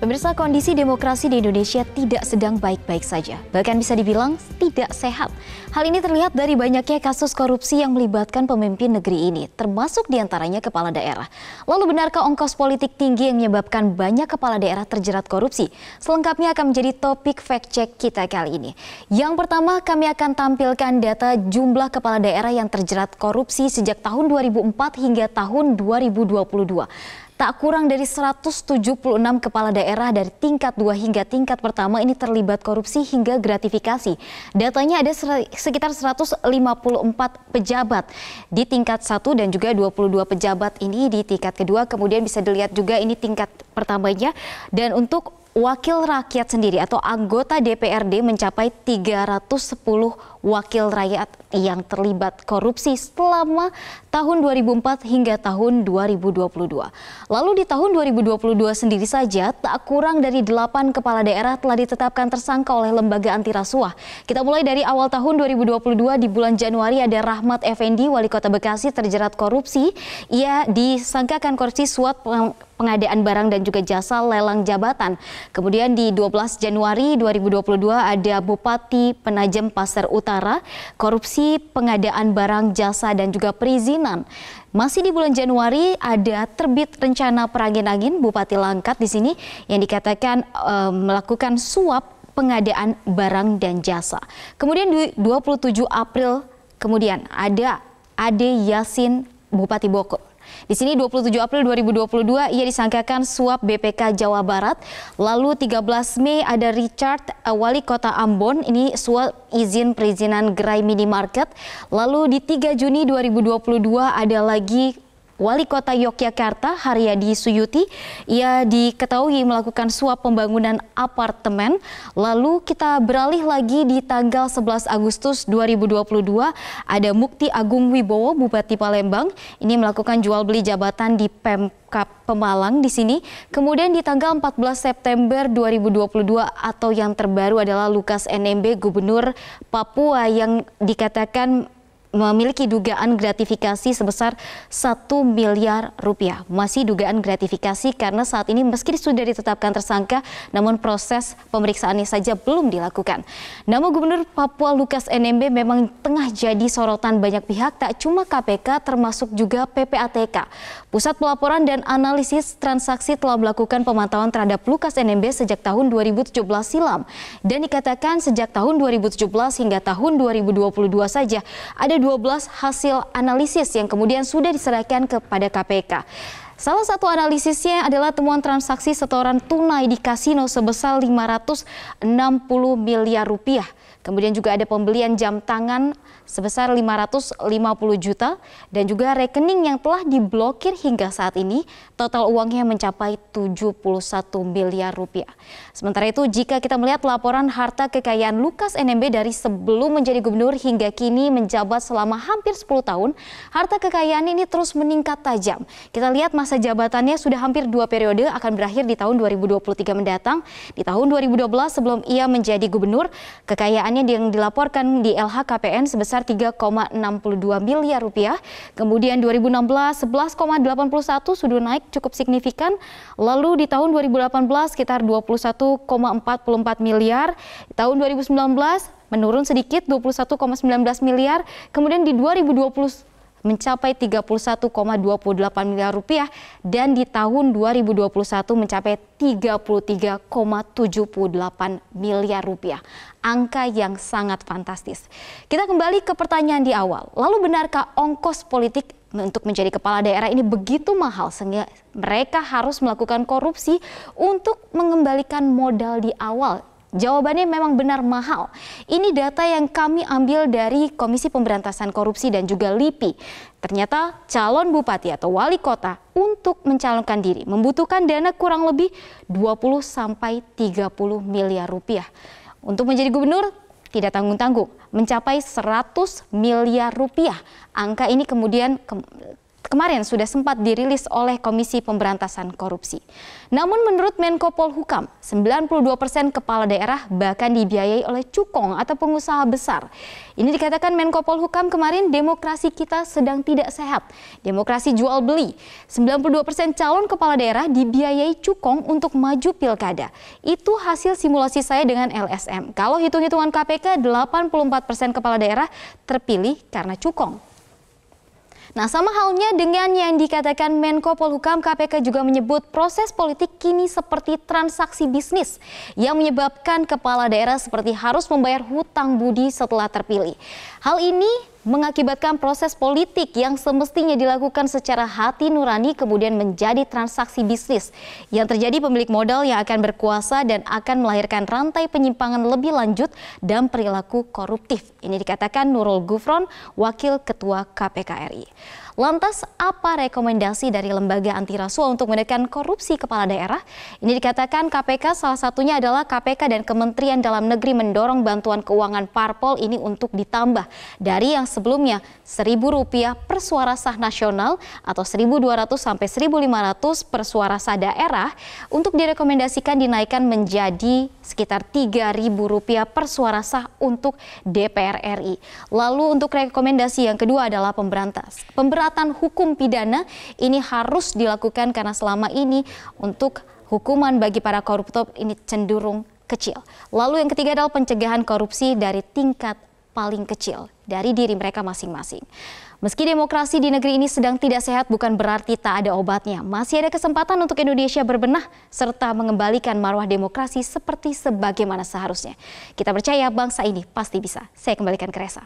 Pemirsa kondisi demokrasi di Indonesia tidak sedang baik-baik saja, bahkan bisa dibilang tidak sehat. Hal ini terlihat dari banyaknya kasus korupsi yang melibatkan pemimpin negeri ini, termasuk diantaranya kepala daerah. Lalu benarkah ongkos politik tinggi yang menyebabkan banyak kepala daerah terjerat korupsi? Selengkapnya akan menjadi topik fact check kita kali ini. Yang pertama kami akan tampilkan data jumlah kepala daerah yang terjerat korupsi sejak tahun 2004 hingga tahun 2022. Tak kurang dari 176 kepala daerah dari tingkat 2 hingga tingkat pertama ini terlibat korupsi hingga gratifikasi. Datanya ada sekitar 154 pejabat di tingkat 1 dan juga 22 pejabat ini di tingkat kedua. Kemudian bisa dilihat juga ini tingkat pertamanya. Dan untuk wakil rakyat sendiri atau anggota DPRD mencapai 310 wakil rakyat yang terlibat korupsi selama tahun 2004 hingga tahun 2022. Lalu di tahun 2022 sendiri saja tak kurang dari 8 kepala daerah telah ditetapkan tersangka oleh lembaga anti rasuah. Kita mulai dari awal tahun 2022 di bulan Januari ada Rahmat Effendi wali kota Bekasi terjerat korupsi. Ia disangkakan korupsi suap pengadaan barang dan juga jasa lelang jabatan. Kemudian di 12 Januari 2022 ada Bupati Penajem Pasar Utara, korupsi pengadaan barang jasa dan juga perizinan. Masih di bulan Januari ada terbit rencana perangin angin Bupati Langkat di sini yang dikatakan e, melakukan suap pengadaan barang dan jasa. Kemudian di 27 April kemudian ada Ade Yasin Bupati Bogor, di sini 27 April 2022 ia disangkakan suap BPK Jawa Barat. Lalu 13 Mei ada Richard eh, Wali Kota Ambon ini suap izin perizinan gerai minimarket. Lalu di 3 Juni 2022 ada lagi Wali Kota Yogyakarta Haryadi Suyuti. Ia diketahui melakukan suap pembangunan apartemen. Lalu kita beralih lagi di tanggal 11 Agustus 2022 ada Mukti Agung Wibowo Bupati Palembang ini melakukan jual beli jabatan di Pemkap Pemalang di sini. Kemudian di tanggal 14 September 2022 atau yang terbaru adalah Lukas NMB Gubernur Papua yang dikatakan memiliki dugaan gratifikasi sebesar 1 miliar rupiah. Masih dugaan gratifikasi karena saat ini meski sudah ditetapkan tersangka, namun proses pemeriksaannya saja belum dilakukan. Nama Gubernur Papua Lukas NMB memang tengah jadi sorotan banyak pihak, tak cuma KPK termasuk juga PPATK. Pusat Pelaporan dan Analisis Transaksi telah melakukan pemantauan terhadap Lukas NMB sejak tahun 2017 silam. Dan dikatakan sejak tahun 2017 hingga tahun 2022 saja ada 12 hasil analisis yang kemudian sudah diserahkan kepada KPK. Salah satu analisisnya adalah temuan transaksi setoran tunai di kasino sebesar 560 miliar rupiah. Kemudian juga ada pembelian jam tangan sebesar 550 juta dan juga rekening yang telah diblokir hingga saat ini total uangnya mencapai 71 miliar rupiah. Sementara itu jika kita melihat laporan harta kekayaan Lukas NMB dari sebelum menjadi gubernur hingga kini menjabat selama hampir 10 tahun, harta kekayaan ini terus meningkat tajam. Kita lihat masa jabatannya sudah hampir dua periode akan berakhir di tahun 2023 mendatang. Di tahun 2012 sebelum ia menjadi gubernur, kekayaan Kekayaannya yang dilaporkan di LHKPN sebesar 3,62 miliar rupiah. Kemudian 2016 11,81 sudah naik cukup signifikan. Lalu di tahun 2018 sekitar 21,44 miliar. Tahun 2019 menurun sedikit 21,19 miliar. Kemudian di 2020 mencapai 31,28 miliar rupiah dan di tahun 2021 mencapai 33,78 miliar rupiah. Angka yang sangat fantastis. Kita kembali ke pertanyaan di awal. Lalu benarkah ongkos politik untuk menjadi kepala daerah ini begitu mahal sehingga mereka harus melakukan korupsi untuk mengembalikan modal di awal Jawabannya memang benar mahal. Ini data yang kami ambil dari Komisi Pemberantasan Korupsi dan juga LIPI. Ternyata calon bupati atau wali kota untuk mencalonkan diri membutuhkan dana kurang lebih 20 sampai 30 miliar rupiah. Untuk menjadi gubernur tidak tanggung-tanggung mencapai 100 miliar rupiah. Angka ini kemudian ke kemarin sudah sempat dirilis oleh Komisi Pemberantasan Korupsi. Namun menurut Menko Polhukam, 92 persen kepala daerah bahkan dibiayai oleh cukong atau pengusaha besar. Ini dikatakan Menko Polhukam kemarin demokrasi kita sedang tidak sehat. Demokrasi jual beli. 92 persen calon kepala daerah dibiayai cukong untuk maju pilkada. Itu hasil simulasi saya dengan LSM. Kalau hitung-hitungan KPK, 84 persen kepala daerah terpilih karena cukong. Nah, sama halnya dengan yang dikatakan Menko Polhukam, KPK juga menyebut proses politik kini seperti transaksi bisnis yang menyebabkan kepala daerah seperti harus membayar hutang budi setelah terpilih. Hal ini mengakibatkan proses politik yang semestinya dilakukan secara hati nurani kemudian menjadi transaksi bisnis yang terjadi pemilik modal yang akan berkuasa dan akan melahirkan rantai penyimpangan lebih lanjut dan perilaku koruptif. Ini dikatakan Nurul Gufron, Wakil Ketua KPK RI. Lantas apa rekomendasi dari lembaga anti rasuah untuk menekan korupsi kepala daerah? Ini dikatakan KPK salah satunya adalah KPK dan Kementerian Dalam Negeri mendorong bantuan keuangan parpol ini untuk ditambah dari yang sebelumnya Rp1.000 per suara sah nasional atau 1.200 sampai 1.500 per suara sah daerah untuk direkomendasikan dinaikkan menjadi sekitar Rp3.000 per suara sah untuk DPR RI. Lalu untuk rekomendasi yang kedua adalah pemberantas. Pemberatan hukum pidana ini harus dilakukan karena selama ini untuk hukuman bagi para koruptor ini cenderung kecil. Lalu yang ketiga adalah pencegahan korupsi dari tingkat paling kecil dari diri mereka masing-masing. Meski demokrasi di negeri ini sedang tidak sehat bukan berarti tak ada obatnya. Masih ada kesempatan untuk Indonesia berbenah serta mengembalikan marwah demokrasi seperti sebagaimana seharusnya. Kita percaya bangsa ini pasti bisa. Saya kembalikan ke Resa.